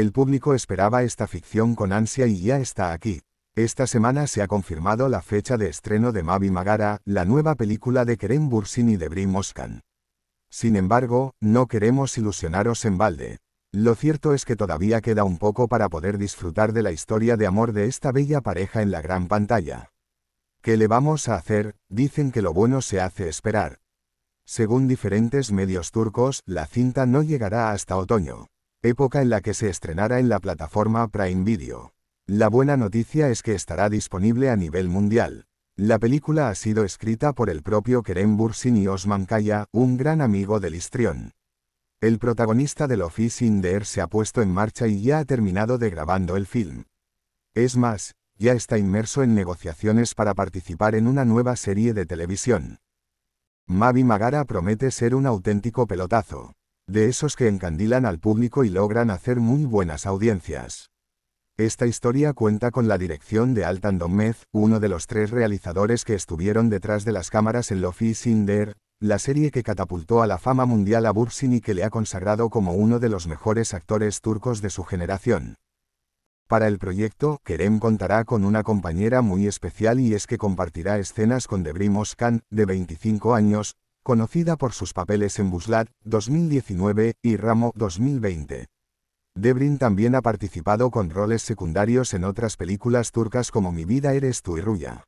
El público esperaba esta ficción con ansia y ya está aquí. Esta semana se ha confirmado la fecha de estreno de Mavi Magara, la nueva película de Kerem Bursin y de Brim moskan Sin embargo, no queremos ilusionaros en balde. Lo cierto es que todavía queda un poco para poder disfrutar de la historia de amor de esta bella pareja en la gran pantalla. ¿Qué le vamos a hacer? Dicen que lo bueno se hace esperar. Según diferentes medios turcos, la cinta no llegará hasta otoño época en la que se estrenará en la plataforma Prime Video. La buena noticia es que estará disponible a nivel mundial. La película ha sido escrita por el propio Kerem Bursin y Osman Kaya, un gran amigo del histrión. El protagonista del Office in se ha puesto en marcha y ya ha terminado de grabando el film. Es más, ya está inmerso en negociaciones para participar en una nueva serie de televisión. Mavi Magara promete ser un auténtico pelotazo de esos que encandilan al público y logran hacer muy buenas audiencias. Esta historia cuenta con la dirección de Altan Domez, uno de los tres realizadores que estuvieron detrás de las cámaras en Lofi Sinder, la serie que catapultó a la fama mundial a Bursin y que le ha consagrado como uno de los mejores actores turcos de su generación. Para el proyecto, Kerem contará con una compañera muy especial y es que compartirá escenas con Debrim Oskan, de 25 años, conocida por sus papeles en Buslat 2019 y Ramo 2020. Debrin también ha participado con roles secundarios en otras películas turcas como Mi vida eres tú y Ruya.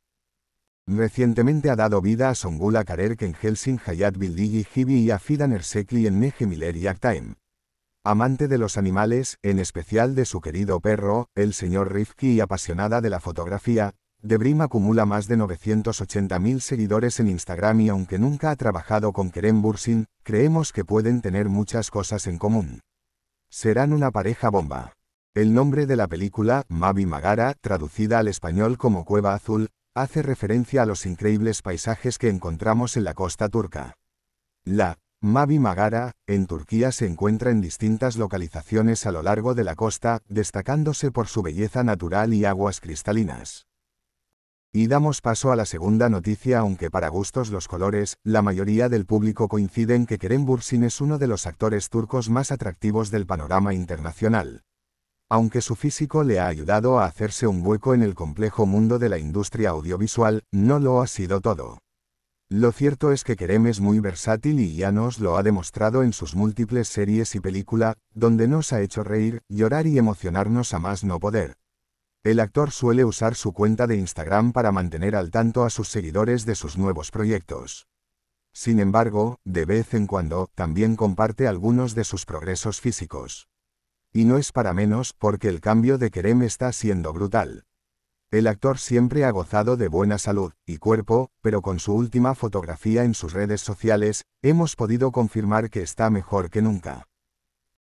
Recientemente ha dado vida a Songula Karerk en Helsing Hayat Bildigi Hibi y a Fidan Ersekli en y Aktaim. Amante de los animales, en especial de su querido perro, el señor Rifki y apasionada de la fotografía, Debrim acumula más de 980.000 seguidores en Instagram y aunque nunca ha trabajado con Kerem Bursin, creemos que pueden tener muchas cosas en común. Serán una pareja bomba. El nombre de la película, Mavi Magara, traducida al español como Cueva Azul, hace referencia a los increíbles paisajes que encontramos en la costa turca. La Mavi Magara, en Turquía se encuentra en distintas localizaciones a lo largo de la costa, destacándose por su belleza natural y aguas cristalinas. Y damos paso a la segunda noticia aunque para gustos los colores, la mayoría del público coincide en que Kerem Bursin es uno de los actores turcos más atractivos del panorama internacional. Aunque su físico le ha ayudado a hacerse un hueco en el complejo mundo de la industria audiovisual, no lo ha sido todo. Lo cierto es que Kerem es muy versátil y ya nos lo ha demostrado en sus múltiples series y película, donde nos ha hecho reír, llorar y emocionarnos a más no poder. El actor suele usar su cuenta de Instagram para mantener al tanto a sus seguidores de sus nuevos proyectos. Sin embargo, de vez en cuando, también comparte algunos de sus progresos físicos. Y no es para menos porque el cambio de Kerem está siendo brutal. El actor siempre ha gozado de buena salud y cuerpo, pero con su última fotografía en sus redes sociales, hemos podido confirmar que está mejor que nunca.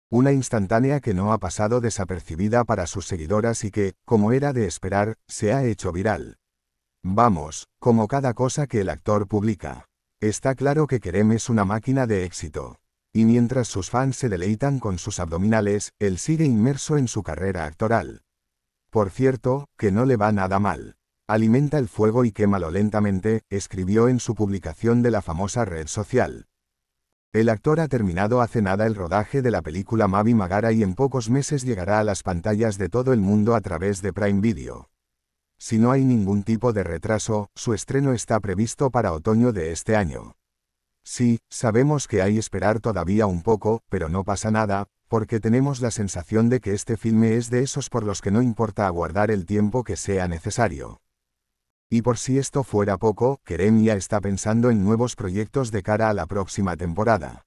Una instantánea que no ha pasado desapercibida para sus seguidoras y que, como era de esperar, se ha hecho viral. Vamos, como cada cosa que el actor publica. Está claro que Kerem es una máquina de éxito. Y mientras sus fans se deleitan con sus abdominales, él sigue inmerso en su carrera actoral. Por cierto, que no le va nada mal. Alimenta el fuego y quémalo lentamente, escribió en su publicación de la famosa red social. El actor ha terminado hace nada el rodaje de la película Mavi Magara y en pocos meses llegará a las pantallas de todo el mundo a través de Prime Video. Si no hay ningún tipo de retraso, su estreno está previsto para otoño de este año. Sí, sabemos que hay que esperar todavía un poco, pero no pasa nada, porque tenemos la sensación de que este filme es de esos por los que no importa aguardar el tiempo que sea necesario. Y por si esto fuera poco, Kerem ya está pensando en nuevos proyectos de cara a la próxima temporada.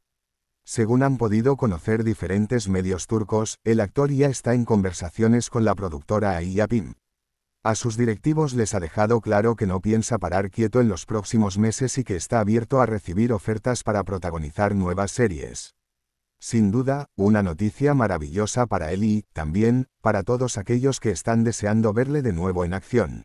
Según han podido conocer diferentes medios turcos, el actor ya está en conversaciones con la productora Aya Pim. A sus directivos les ha dejado claro que no piensa parar quieto en los próximos meses y que está abierto a recibir ofertas para protagonizar nuevas series. Sin duda, una noticia maravillosa para él y, también, para todos aquellos que están deseando verle de nuevo en acción.